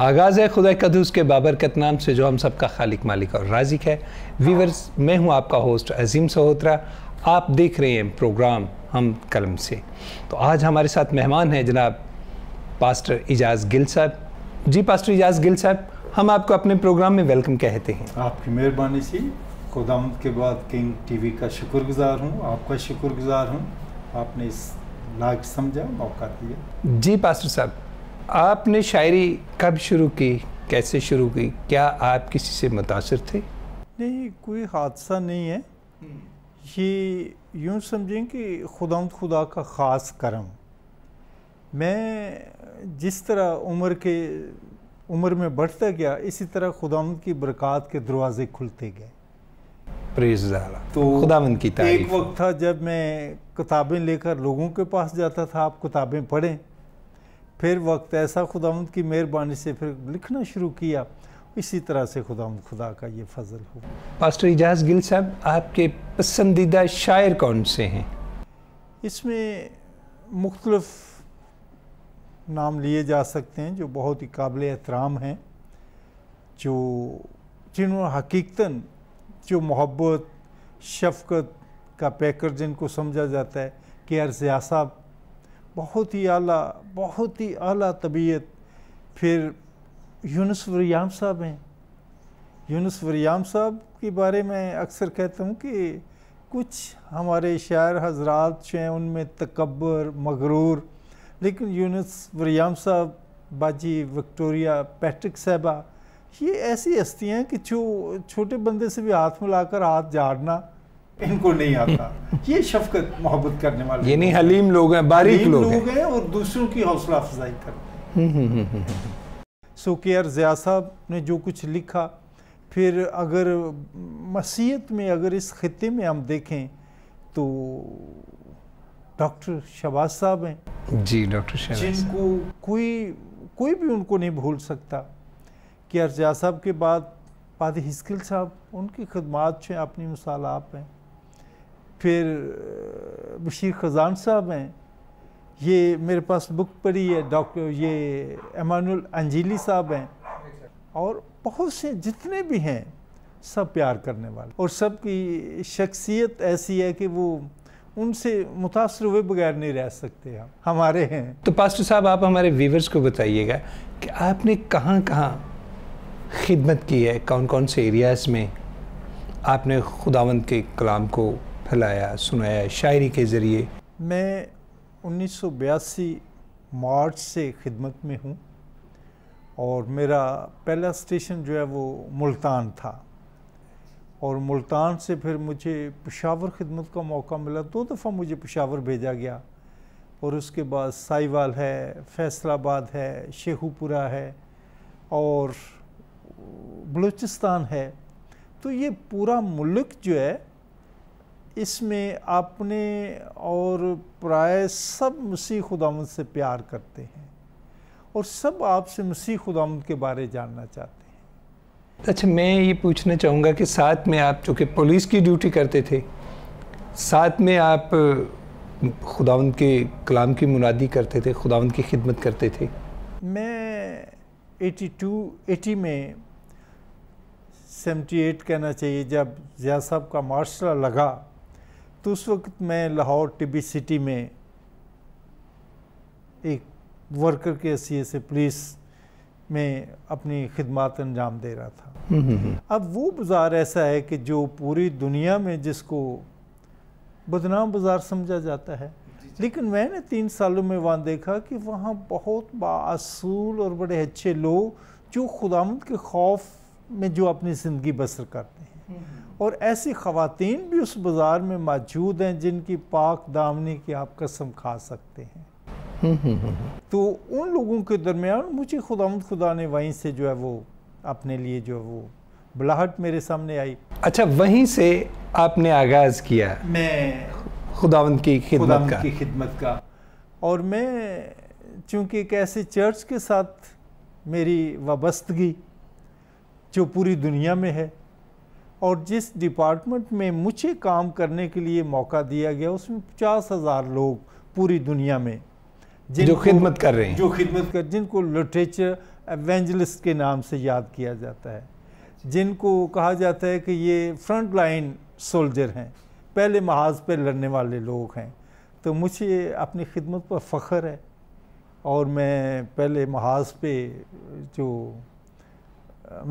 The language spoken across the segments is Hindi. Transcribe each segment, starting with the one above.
आगाज़ है खुदा कदूस के बाबरकत नाम से जो हम सबका खालिक मालिक और राजिक है वीवर्स मैं हूं आपका होस्ट अजीम सहोत्रा आप देख रहे हैं प्रोग्राम हम कलम से तो आज हमारे साथ मेहमान हैं जनाब पास्टर इजाज़ गिल साहब जी पास्टर इजाज़ गिल साहब हम आपको अपने प्रोग्राम में वेलकम कहते हैं आपकी मेहरबानी सी खुदाम के बाद किंग टीवी का शुक्रगुजार हूँ आपका शुक्रगुजार हूँ आपने इस लाइक समझा मौका दिया जी पास्टर साहब आपने शायरी कब शुरू की कैसे शुरू की क्या आप किसी से मुतासर थे नहीं कोई हादसा नहीं है ये यूँ समझें कि खुदाम खुदा का ख़ास करम मैं जिस तरह उम्र के उम्र में बढ़ता गया इसी तरह खुदाम की बरक़ात के दरवाज़े खुलते गए तो खुदावंद की तारीफ एक वक्त था जब मैं किताबें लेकर लोगों के पास जाता था आप किताबें पढ़ें फिर वक्त ऐसा खुदावंद की मेहरबानी से फिर लिखना शुरू किया इसी तरह से खुदा खुदा का ये फजल हो पास्टर एजाज गिल साहब आपके पसंदीदा शायर कौन से हैं इसमें मुख्तलफ़ नाम लिए जा सकते हैं जो बहुत ही काबिल एहतराम हैं जो जिन्होंने हकीकता जो मोहब्बत शफकत का पैकर जिनको समझा जाता है के आर ज़िया साहब बहुत ही आला बहुत ही आला तबीयत फिर यूनुस वरियाम साहब हैं यूनुस वरियाम साहब के बारे में अक्सर कहता हूँ कि कुछ हमारे शायर हजरात जो हैं उनमें तकबर मगरूर लेकिन यूनुस वरियाम साहब बाजी विक्टोरिया पैट्रिक साहबा ये ऐसी हस्तियाँ कि जो छोटे बंदे से भी हाथ मिलाकर हाथ झाड़ना इनको नहीं आता ये शफकत मोहब्बत करने वाले नहीं हलीम लोग हैं बारीक लोग, लोग हैं और दूसरों की हौसला अफजाई करते हैं हम्म, हम्म, हम्म, सो के ज़िया साहब ने जो कुछ लिखा फिर अगर मसीहत में अगर इस खत्े में हम देखें तो डॉक्टर शबाज साहब हैं जी डॉक्टर जिनको कोई कोई भी उनको नहीं भूल सकता कि अर्जा साहब के बाद पाद हिस्किल साहब उनकी खदमात से अपनी मिसाल आप हैं फिर बशीर खजान साहब हैं ये मेरे पास बुक पड़ी है डॉक्टर ये एमानुल अंजिली साहब हैं और बहुत से जितने भी हैं सब प्यार करने वाले और सब की शख्सियत ऐसी है कि वो उनसे मुतासर हुए बगैर नहीं रह सकते हम हमारे हैं तो पास्टर साहब आप हमारे व्यूवर्स को बताइएगा कि आपने कहाँ कहाँ खिदमत की है कौन कौन से एरियाज़ में आपने खुदावंद के कलाम को फैलाया सुनाया शायरी के ज़रिए मैं उन्नीस मार्च से खिदमत में हूँ और मेरा पहला स्टेशन जो है वो मुल्तान था और मुल्तान से फिर मुझे पेशावर खिदमत का मौका मिला दो दफ़ा मुझे पेशावर भेजा गया और उसके बाद साईवाल है फैसलाबाद है शेखुपुरा है और बलूचिस्तान है तो ये पूरा मुल्क जो है इसमें आपने और प्राय सब मसीह खुदामद से प्यार करते हैं और सब आपसे मसीह खुदामद के बारे जानना चाहते हैं अच्छा मैं ये पूछना चाहूँगा कि साथ में आप चूँकि पुलिस की ड्यूटी करते थे साथ में आप खुदावंद के कलाम की मुनादी करते थे खुदावंद की खिदमत करते थे मैं 82 एटी में 78 कहना चाहिए जब जिया साहब का मार्शल लगा तो उस वक्त मैं लाहौर टिब्बी सिटी में एक वर्कर के हैसियत से पुलिस में अपनी खिदमत अंजाम दे रहा था हम्म, हम्म, हम्म। अब वो बाज़ार ऐसा है कि जो पूरी दुनिया में जिसको बदनाम बाज़ार समझा जाता है लेकिन मैंने तीन सालों में वहाँ देखा कि वहाँ बहुत बासूल और बड़े अच्छे लोग जो खुदामद के खौफ में जो अपनी ज़िंदगी बसर करते हैं हम्म, हम्म। और ऐसी ख़वातीन भी उस बाज़ार में मौजूद हैं जिनकी पाक दामनी की आप कसम खा सकते हैं हम्म, तो उन लोगों के दरमियान मुझे खुदाम खुदा ने वहीं से जो है वो अपने लिए जो है वो बुलाहट मेरे सामने आई अच्छा वहीं से आपने आगाज़ किया मैं खुदावंद की खिदमत का। की खिदमत का और मैं चूंकि एक ऐसे चर्च के साथ मेरी वाबस्तगी जो पूरी दुनिया में है और जिस डिपार्टमेंट में मुझे काम करने के लिए मौका दिया गया उसमें पचास हज़ार लोग पूरी दुनिया में जो खिदमत कर रहे हैं जो खिदमत कर जिनको लिटरेचर एवेंजलिस्ट के नाम से याद किया जाता है जिनको कहा जाता है कि ये फ्रंट लाइन सोल्जर हैं पहले महाज पर लड़ने वाले लोग हैं तो मुझे अपनी खिदमत पर फ़ख्र है और मैं पहले महाज पे जो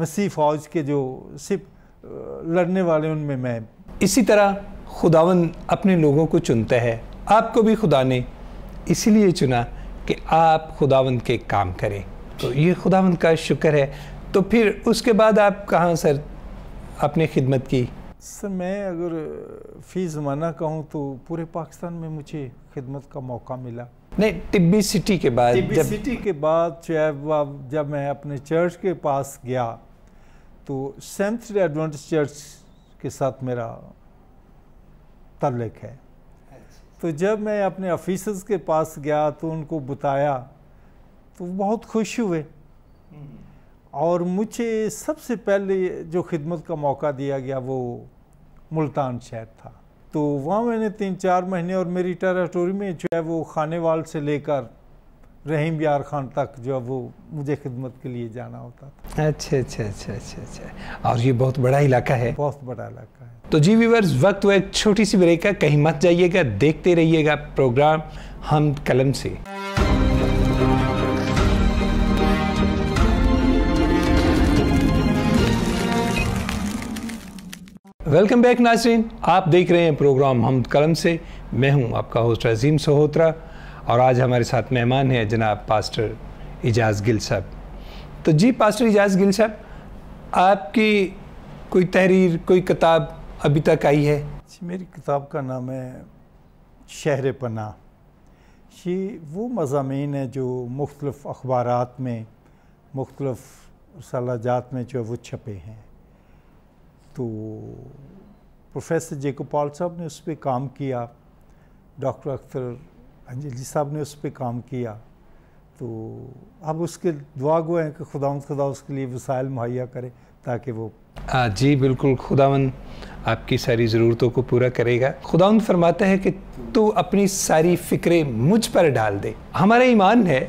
मसीह फ़ौज के जो सिर्फ लड़ने वाले उनमें मैं इसी तरह खुदावन अपने लोगों को चुनता है आपको भी खुदा ने इसीलिए चुना कि आप खुदावंद के काम करें तो ये खुदावंद का शुक्र है तो फिर उसके बाद आप कहाँ सर अपनी खिदमत की सर मैं अगर फी ज़माना कहूँ तो पूरे पाकिस्तान में मुझे खिदमत का मौका मिला नहीं टिब्बी सिटी के बाद टिब्बी जब... सिटी के बाद जब जब मैं अपने चर्च के पास गया तो सेंथ एडवेंटिस चर्च के साथ मेरा तल्लक है अच्छा। तो जब मैं अपने ऑफिसर्स के पास गया तो उनको बताया तो बहुत खुश हुए हम्म। और मुझे सबसे पहले जो खिदमत का मौका दिया गया वो मुल्तान शहर था तो वहाँ मैंने तीन चार महीने और मेरी टेराटोरी में जो है वो खाने वाल से लेकर रहीम यार खान तक जो है वो मुझे खिदमत के लिए जाना होता था अच्छा अच्छा अच्छा अच्छा अच्छा और ये बहुत बड़ा इलाका है बहुत बड़ा इलाका है तो जी व्यूवर्स वक्त वो एक छोटी सी ब्रेक का कहीं मत जाइएगा देखते रहिएगा प्रोग्राम हम कलम से वेलकम बैक नाजरीन आप देख रहे हैं प्रोग्राम हम कलम से मैं हूं आपका होस्ट अजीम सहोत्रा और आज हमारे साथ मेहमान हैं जनाब पास्टर एजाज गिल साहब तो जी पास्टर एजाज गिल साहब आपकी कोई तहरीर कोई किताब अभी तक आई है मेरी किताब का नाम है शहर पना ये वो मजामी हैं जो मुख्तलफ़ अखबार में मुख्तलफ़ सलाजात में जो वो छपे हैं तो प्रोफेसर जेकोब पॉल साहब ने उस पर काम किया डॉक्टर अख्तर अंजलि साहब ने उस पर काम किया तो अब उसके दुआ गो हैं कि खुदा खुदा उसके लिए वसायल मुहैया करे ताकि वो आ, जी बिल्कुल खुदावन आपकी सारी ज़रूरतों को पूरा करेगा खुदावन फरमाता है कि तू अपनी सारी फ़िक्रें मुझ पर डाल दे हमारा ईमान है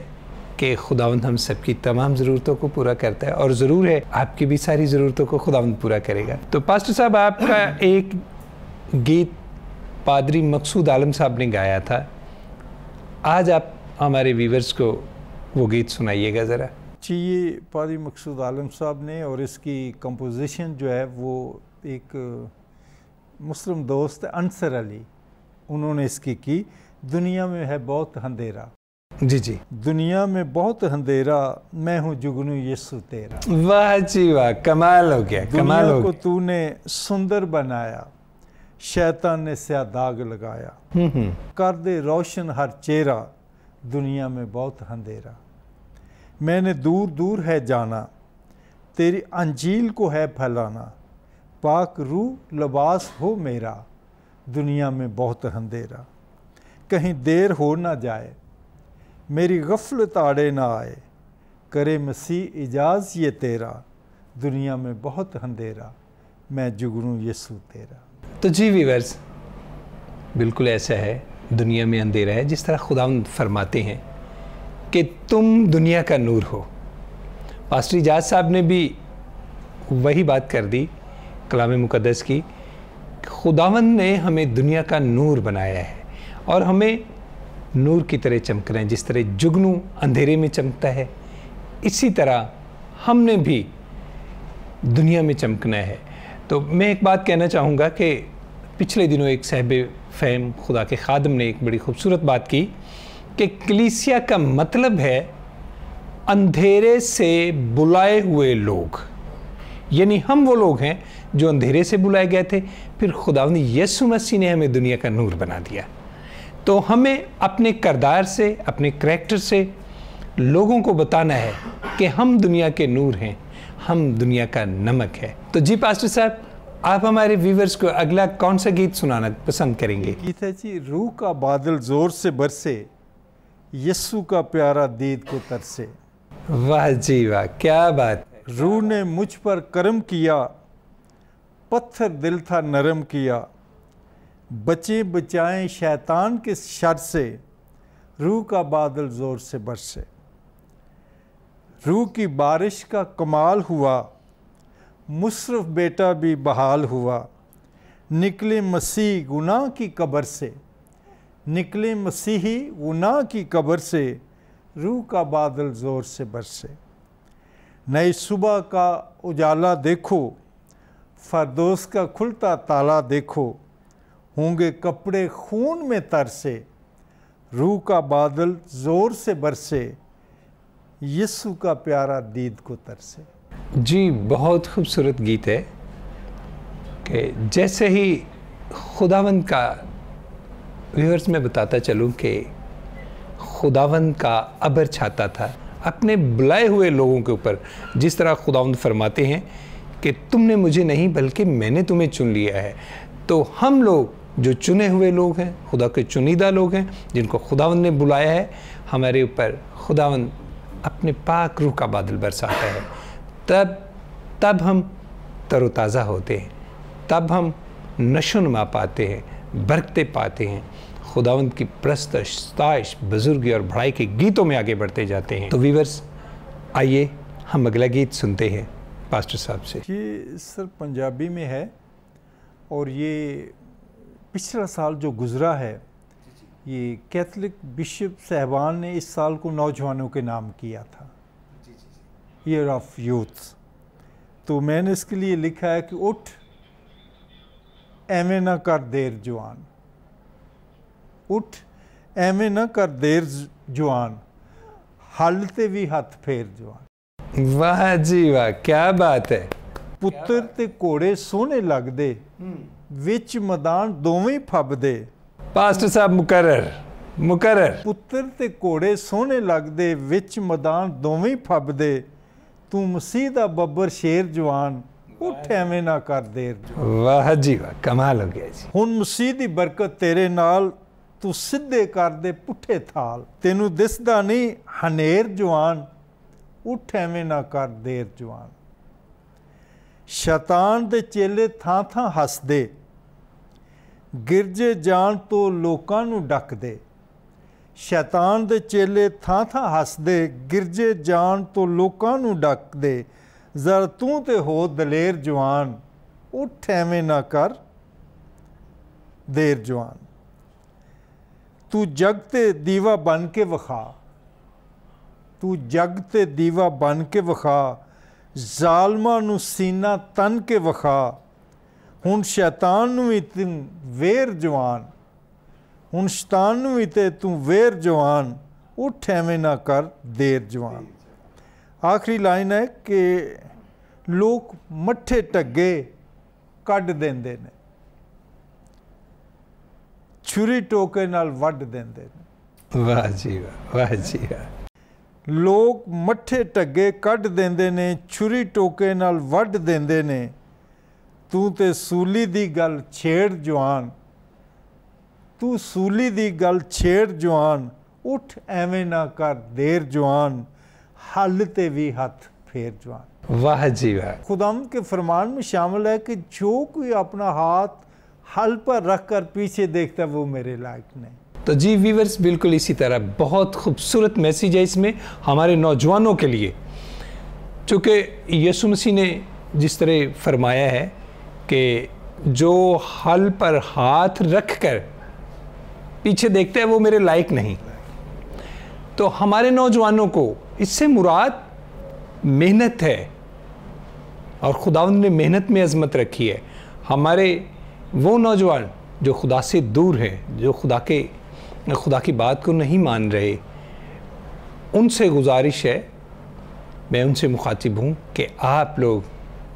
कि खुदावंद हम सबकी तमाम ज़रूरतों को पूरा करता है और ज़रूर है आपकी भी सारी ज़रूरतों को खुदावंद पूरा करेगा तो पास्टर साहब आपका एक गीत पादरी मकसूद आलम साहब ने गाया था आज आप हमारे व्यूवर्स को वो गीत सुनाइएगा ज़रा जी ये पादरी मकसूद आलम साहब ने और इसकी कंपोजिशन जो है वो एक मुस्लिम दोस्त अंसर अली उन्होंने इसकी की दुनिया में है बहुत अंधेरा जी जी दुनिया में बहुत अंधेरा मैं हूँ जुगनू यीशु तेरा वाह जी वाह कमाल हो गया कमाल हो को तूने सुंदर बनाया शैतान ने स्या दाग लगाया हम्म, हम्म। कर दे रोशन हर चेहरा दुनिया में बहुत अंधेरा मैंने दूर दूर है जाना तेरी अंजील को है फैलाना पाक रूह लबास हो मेरा दुनिया में बहुत अंधेरा कहीं देर हो ना जाए मेरी गफलत आड़े ना आए करे मसीह एजाज ये तेरा दुनिया में बहुत अंधेरा मैं जुगरूँ यसु तेरा तो जी वीवर्स बिल्कुल ऐसा है दुनिया में अंधेरा है जिस तरह खुदा फरमाते हैं कि तुम दुनिया का नूर हो पास्टर एजाज साहब ने भी वही बात कर दी कलाम मुकदस की खुदावन ने हमें दुनिया का नूर बनाया है और हमें नूर की तरह चमक रहे हैं जिस तरह जुगनू अंधेरे में चमकता है इसी तरह हमने भी दुनिया में चमकना है तो मैं एक बात कहना चाहूँगा कि पिछले दिनों एक साहब फ़ैम खुदा के खादम ने एक बड़ी खूबसूरत बात की कि कलीसिया का मतलब है अंधेरे से बुलाए हुए लोग यानी हम वो लोग हैं जो अंधेरे से बुलाए गए थे फिर खुदा यसु मसीह ने हमें दुनिया का नूर बना दिया तो हमें अपने करदार से अपने करेक्टर से लोगों को बताना है कि हम दुनिया के नूर हैं हम दुनिया का नमक है तो जी पास्टर साहब आप हमारे व्यूवर्स को अगला कौन सा गीत सुनाना पसंद करेंगे है जी रूह का बादल जोर से बरसे यस्सु का प्यारा दीद को तरसे वाह जी वाह क्या बात रूह ने मुझ पर कर्म किया पत्थर दिल था नरम किया बचे बचाएं शैतान के शर से रूह का बादल ज़ोर से बरसे रूह की बारिश का कमाल हुआ मुशरफ बेटा भी बहाल हुआ निकले मसीह गुनाह की कब्र से निकले मसीही गुनाह की कब्र से रूह का बादल ज़ोर से बरसे नई सुबह का उजाला देखो फरदोस का खुलता ताला देखो होंगे कपड़े खून में तरसे रूह का बादल ज़ोर से बरसे यीशु का प्यारा दीद को तरसे जी बहुत खूबसूरत गीत है कि जैसे ही खुदावंद का व्यूअर्स में बताता चलूँ कि खुदावंद का अबर छाता था अपने बुलाए हुए लोगों के ऊपर जिस तरह खुदावंद फरमाते हैं कि तुमने मुझे नहीं बल्कि मैंने तुम्हें चुन लिया है तो हम लोग जो चुने हुए लोग हैं खुदा के चुनीदा लोग हैं जिनको खुदावन ने बुलाया है हमारे ऊपर खुदावन अपने पाक रूह का बादल बरसाता है तब तब हम तरोताज़ा होते हैं तब हम नशोनमा पाते हैं बरकते पाते हैं खुदावंद की प्रस्तश स्ताइश बुजुर्गी और भड़ाई के गीतों में आगे बढ़ते जाते हैं तो वीवर्स आइए हम अगला गीत सुनते हैं पास्टर साहब से ये सर पंजाबी में है और ये पिछला साल जो गुज़रा है ये कैथलिक बिशप साहबान ने इस साल को नौजवानों के नाम किया था ईयर ऑफ यूथ तो मैंने इसके लिए लिखा है कि उठ एवे ना कर देर जवान उठ ਐਵੇਂ न कर देर जवान ਹੱਲ ਤੇ ਵੀ ਹੱਥ ਫੇਰ ਜਵਾਨ ਵਾਹ ਜੀ ਵਾਹ ਕੀ ਬਾਤ ਹੈ ਪੁੱਤਰ ਤੇ ਕੋੜੇ ਸੋਹਣੇ ਵਿੱਚ ਮੈਦਾਨ ਦੋਵੇਂ ਫੱਬਦੇ ਪਾਸਟਰ ਸਾਹਿਬ ਮੁਕਰਰ ਮੁਕਰਰ ਪੁੱਤਰ ਤੇ ਘੋੜੇ ਸੋਹਣੇ ਲੱਗਦੇ ਵਿੱਚ ਮੈਦਾਨ ਦੋਵੇਂ ਫੱਬਦੇ ਤੂੰ ਮਸੀਹ ਦਾ ਬੱਬਰ ਸ਼ੇਰ ਜਵਾਨ ਉੱਠ ਐਵੇਂ ਨਾ ਕਰ ਦੇਰ ਵਾਹ ਜੀ ਵਾਹ ਕਮਾਲ ਹੋ ਗਿਆ ਜੀ ਹੁਣ ਮਸੀਹ ਦੀ ਬਰਕਤ ਤੇਰੇ ਨਾਲ ਤੂੰ ਸਿੱਧੇ ਕਰ ਦੇ ਪੁੱਠੇ ਥਾਲ ਤੈਨੂੰ ਦਿਸਦਾ ਨਹੀਂ ਹਨੇਰ ਜਵਾਨ ਉੱਠ ਐਵੇਂ ਨਾ ਕਰ ਦੇਰ ਜਵਾਨ ਸ਼ੈਤਾਨ ਦੇ ਚੇਲੇ ਥਾਂ-ਥਾਂ ਹੱਸਦੇ ਗਿਰਜੇ ਜਾਣ ਤੋਂ ਲੋਕਾਂ ਨੂੰ ਡੱਕਦੇ ਸ਼ੈਤਾਨ ਦੇ ਚੇਲੇ ਥਾਂ-ਥਾਂ ਹੱਸਦੇ ਗਿਰਜੇ ਜਾਣ ਤੋਂ ਲੋਕਾਂ ਨੂੰ ਡੱਕਦੇ ਜ਼ਰ ਤੂੰ ਤੇ ਹੋ ਦਲੇਰ ਜਵਾਨ ਉੱਠ ਐਵੇਂ ਨਾ ਕਰ ਦੇਰ ਜਵਾਨ ਤੂੰ ਜਗ ਤੇ ਦੀਵਾ ਬਣ ਕੇ ਵਿਖਾ ਤੂੰ ਜਗ ਤੇ ਦੀਵਾ ਬਣ ਕੇ ਵਿਖਾ जालमान सीना तन के वखा हूँ शैतान भी तू वेर जवान हूँ शैतान भी तो तू वेर जवान उठ एवें ना कर देर जवान आखिरी लाइन है कि लोग मठे ढगे क्ड देंगे छुरी टोके वाह जी वाह जी वाह लोग मठे टगे क्ड देंगे ने छुरी टोके ਨਾਲ ਵੱਢ ने तू तो सूली ਸੂਲੀ ਦੀ ਗੱਲ ਛੇੜ ਜਵਾਨ ਤੂੰ ਸੂਲੀ ਦੀ ਗੱਲ ਛੇੜ ਜਵਾਨ ਉੱਠ ਐਵੇਂ ਨਾ ਕਰ ਦੇਰ हल ते भी हथ फेर जवान वाह जी वाह खुदाम के फरमान में शामिल है कि जो कोई अपना हाथ हल पर रख कर पीछे देखता है वो मेरे लायक नहीं तो जी वीवर्स बिल्कुल इसी तरह बहुत खूबसूरत मैसेज है इसमें हमारे नौजवानों के लिए चूँकि यसु मसीह ने जिस तरह फरमाया है कि जो हल पर हाथ रख कर पीछे देखते हैं वो मेरे लायक नहीं तो हमारे नौजवानों को इससे मुराद मेहनत है और खुदावन ने मेहनत में अजमत रखी है हमारे वो नौजवान जो खुदा से दूर हैं जो खुदा के खुदा की बात को नहीं मान रहे उनसे गुजारिश है मैं उनसे मुखातिब हूँ कि आप लोग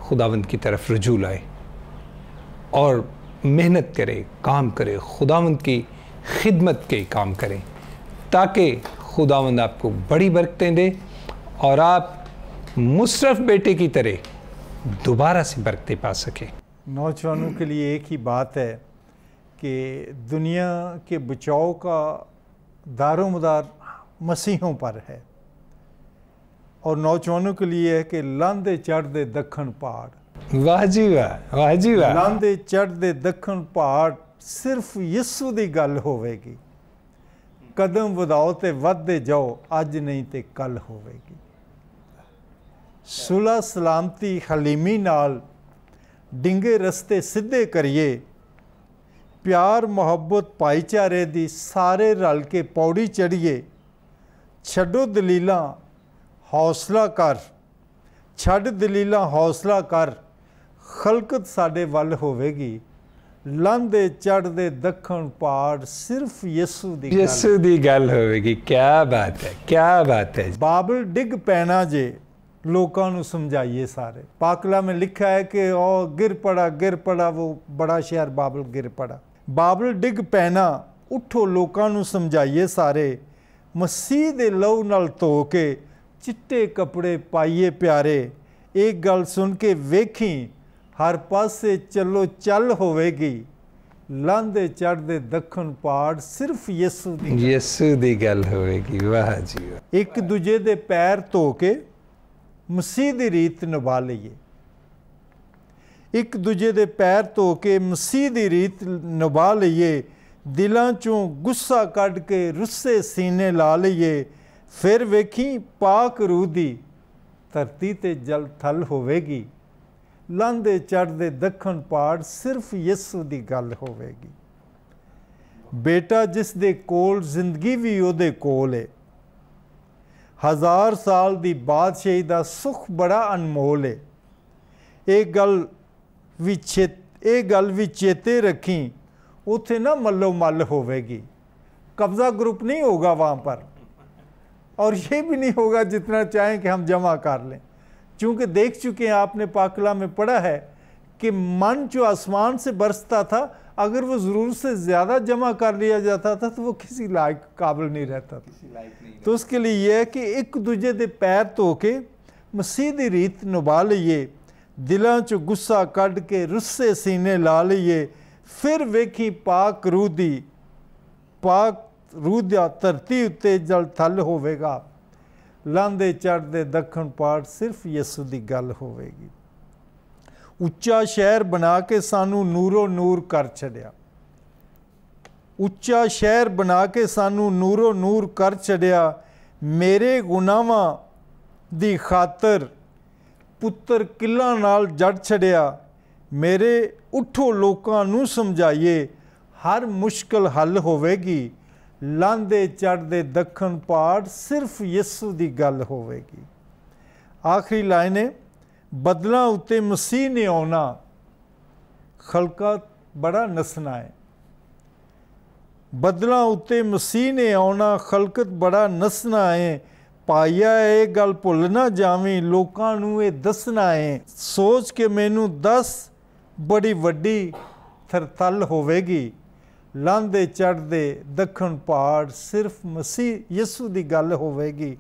खुदावंद की तरफ रजू लाए और मेहनत करें काम करें खुदावंद की खिदमत के काम करें ताकि खुदावंद आपको बड़ी बरकतें दे और आप मुशरफ बेटे की तरह दोबारा से बरकतें पा सकें नौजवानों के लिए एक ही बात है कि दुनिया के बचाव का दारोमदार मसीहों पर है और नौजवानों के लिए है कि लांदे चढ़ते दखण पहाड़ वाह जी वाह वाह जी लांदे चढ़ते दखन पहाड़ सिर्फ ਯਿਸੂ की गल होगी कदम वधाओ तो वे जाओ अज नहीं तो कल होगी ਸੁਲਾ सलामती हलीमी ਨਾਲ ਡਿੰਗੇ रस्ते सीधे करिए ਪਿਆਰ ਮੁਹੱਬਤ ਭਾਈਚਾਰੇ ਦੀ ਸਾਰੇ ਰਲ ਕੇ ਪੌੜੀ ਚੜੀਏ ਛੱਡੋ ਦਲੀਲਾਂ ਹੌਸਲਾ ਕਰ ਛੱਡ ਦਲੀਲਾਂ ਹੌਸਲਾ ਕਰ ਖਲਕਤ ਸਾਡੇ ਵੱਲ ਹੋਵੇਗੀ ਲੰਦੇ ਚੜਦੇ ਦੱਖਣ ਪਾੜ ਸਿਰਫ ਯਿਸੂ ਦੀ ਗੱਲ ਯਿਸੂ ਦੀ ਗੱਲ ਹੋਵੇਗੀ ਕੀ ਬਾਤ ਹੈ ਕੀ ਬਾਤ ਹੈ ਬਾਬਲ ਡਿੱਗ ਪੈਣਾ ਜੇ ਲੋਕਾਂ ਨੂੰ ਸਮਝਾਈਏ ਸਾਰੇ ਪਾਕਲਾ ਮੇ ਲਿਖਿਆ ਹੈ ਕਿ ਉਹ ਗਿਰ ਪੜਾ ਗਿਰ ਪੜਾ ਉਹ ਬੜਾ ਸ਼ਹਿਰ ਬਾਬਲ ਗਿਰ ਪੜਾ ਬਾਬਲ ਡਿਗ ਪੈਣਾ ਉਠੋ ਲੋਕਾਂ ਨੂੰ ਸਮਝਾਈਏ ਸਾਰੇ ਮਸੀਹ ਦੇ ਲਹੂ ਨਾਲ ਧੋ ਕੇ ਚਿੱਟੇ ਕੱਪੜੇ ਪਾਈਏ ਪਿਆਰੇ ਇਹ ਗੱਲ ਸੁਣ ਕੇ ਵੇਖੀ ਹਰ ਪਾਸੇ ਚੱਲੋ ਚੱਲ ਹੋਵੇਗੀ ਲਾਂਦੇ ਚੜਦੇ ਦੱਖਣ ਪਾੜ ਸਿਰਫ ਯਿਸੂ ਦੀ ਯਿਸੂ ਦੀ ਗੱਲ ਹੋਵੇਗੀ ਵਾਹ ਜੀ ਇੱਕ ਦੂਜੇ ਦੇ ਪੈਰ ਧੋ ਕੇ ਮਸੀਹ ਦੀ ਰੀਤ ਨਿਭਾ ਲਈਏ ਇੱਕ ਦੂਜੇ ਦੇ ਪੈਰ ਧੋ ਕੇ ਮਸੀਹ ਦੀ ਰੀਤ ਨਿਭਾ ਲਈਏ ਦਿਲਾਂ ਚੋਂ ਗੁੱਸਾ ਕੱਢ ਕੇ ਰੁੱਸੇ ਸੀਨੇ ਲਾ ਲਈਏ ਫਿਰ ਵੇਖੀ ਪਾਕ ਰੂਹ ਦੀ ਧਰਤੀ ਤੇ ਜਲ ਥਲ ਹੋਵੇਗੀ ਲੰਦੇ ਚੜਦੇ ਦੱਖਣ ਪਾੜ ਸਿਰਫ ਯਿਸੂ ਦੀ ਗੱਲ ਹੋਵੇਗੀ ਬੇਟਾ ਜਿਸ ਦੇ ਕੋਲ ਜ਼ਿੰਦਗੀ ਵੀ ਉਹਦੇ ਕੋਲ ਏ ਹਜ਼ਾਰ ਸਾਲ ਦੀ ਬਾਦਸ਼ਾਹੀ ਦਾ ਸੁਖ ਬੜਾ ਅਨਮੋਲ ਏ ਇਹ ਗੱਲ भी छे ये गल भी चेते रखी ਉੱਥੇ ना मलो मल होगी कब्जा ग्रुप नहीं होगा वहाँ पर और ये भी नहीं होगा जितना चाहें कि हम जमा कर लें क्योंकि देख चुके हैं आपने पाकला में पढ़ा है कि मन जो आसमान से बरसता था अगर वो ज़रूर से ज़्यादा जमा कर लिया जाता था तो वो किसी लायक काबिल नहीं रहता था नहीं तो उसके लिए यह है कि एक दूजे के पैर धो के मसीह रीत नुभा लीए ਦਿਲਾਂ 'ਚ ਗੁੱਸਾ ਕੱਢ ਕੇ ਰੁੱਸੇ ਸੀਨੇ ਲਾ ਲਈਏ ਫਿਰ ਵੇਖੀ ਪਾਕ ਰੂਹ ਦੀ ਪਾਕ ਰੂਹ ਦਾ ਧਰਤੀ ਉੱਤੇ ਜਲ ਥਲ ਹੋਵੇਗਾ ਲਾਂਦੇ ਚੜਦੇ ਦੱਖਣ ਪਾੜ ਸਿਰਫ ਯਿਸੂ ਦੀ ਗੱਲ ਹੋਵੇਗੀ ਉੱਚਾ ਸ਼ਹਿਰ ਬਣਾ ਕੇ ਸਾਨੂੰ ਨੂਰੋ ਨੂਰ ਕਰ ਛੜਿਆ ਉੱਚਾ ਸ਼ਹਿਰ ਬਣਾ ਕੇ ਸਾਨੂੰ ਨੂਰੋ ਨੂਰ ਕਰ ਛੜਿਆ ਮੇਰੇ ਗੁਨਾਹਾਂ ਦੀ ਖਾਤਰ ਪੁੱਤਰ ਕਿੱਲਾ ਨਾਲ ਜੜ ਛੜਿਆ ਮੇਰੇ ਉਠੋ ਲੋਕਾਂ ਨੂੰ ਸਮਝਾਈਏ ਹਰ ਮੁਸ਼ਕਲ ਹੱਲ ਹੋਵੇਗੀ ਲਾਂਦੇ ਚੜਦੇ ਦੱਖਣ ਪਾੜ ਸਿਰਫ ਯਿਸੂ ਦੀ ਗੱਲ ਹੋਵੇਗੀ ਆਖਰੀ ਲਾਈਨ ਹੈ ਬਦਲਾਂ ਉੱਤੇ ਮਸੀਹ ਨੇ ਆਉਣਾ ਖਲਕਾ ਬੜਾ ਨਸਣਾ ਹੈ ਬਦਲਾਂ ਉੱਤੇ ਮਸੀਹ ਨੇ ਆਉਣਾ ਖਲਕਤ ਬੜਾ ਨਸਣਾ ਹੈ ਪਾਇਆ ਇਹ ਗੱਲ ਭੁੱਲ ਨਾ ਜਾਵੀਂ ਲੋਕਾਂ ਨੂੰ ਇਹ ਦੱਸਣਾ ਹੈ ਸੋਚ ਕੇ ਮੈਨੂੰ ਦੱਸ ਬੜੀ ਵੱਡੀ ਥਰਤਲ ਹੋਵੇਗੀ ਲਾਂਦੇ ਚੜਦੇ ਦੱਖਣ ਪਹਾੜ ਸਿਰਫ ਮਸੀਹ ਯਿਸੂ ਦੀ ਗੱਲ ਹੋਵੇਗੀ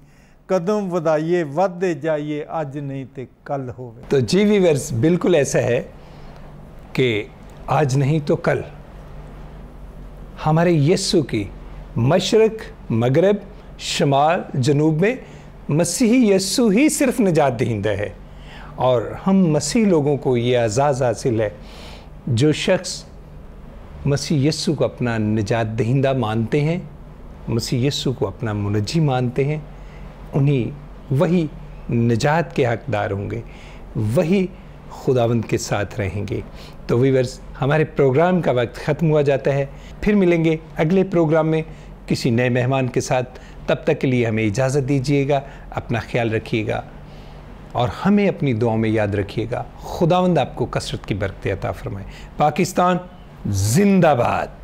ਕਦਮ ਵਧਾਈਏ ਵਧਦੇ ਜਾਈਏ ਅੱਜ ਨਹੀਂ ਤੇ ਕੱਲ ਹੋਵੇ तो जी वीवर्स ਬਿਲਕੁਲ ਐਸਾ ਹੈ ਕਿ ਅੱਜ ਨਹੀਂ ਤੋ ਕੱਲ ਹਮਾਰੇ ਯਿਸੂ ਕੀ ਮਸ਼ਰਕ ਮਗਰਬ शमाल जनूब में मसीह यस्सु ही सिर्फ निजात दहिंदा है और हम मसीह लोगों को ये आज़ाद हासिल है जो शख्स मसीह यस्सु को अपना निजात दहिंदा मानते हैं मसीह यस्सु को अपना मुनजी मानते हैं उन्हीं वही निजात के हकदार होंगे वही खुदावंद के साथ रहेंगे तो वीवर्स हमारे प्रोग्राम का वक्त ख़त्म हुआ जाता है फिर मिलेंगे अगले प्रोग्राम में किसी नए मेहमान के साथ तब तक के लिए हमें इजाज़त दीजिएगा अपना ख्याल रखिएगा और हमें अपनी दुआ में याद रखिएगा खुदावंद आपको कसरत की बरकत अता फरमाए पाकिस्तान जिंदाबाद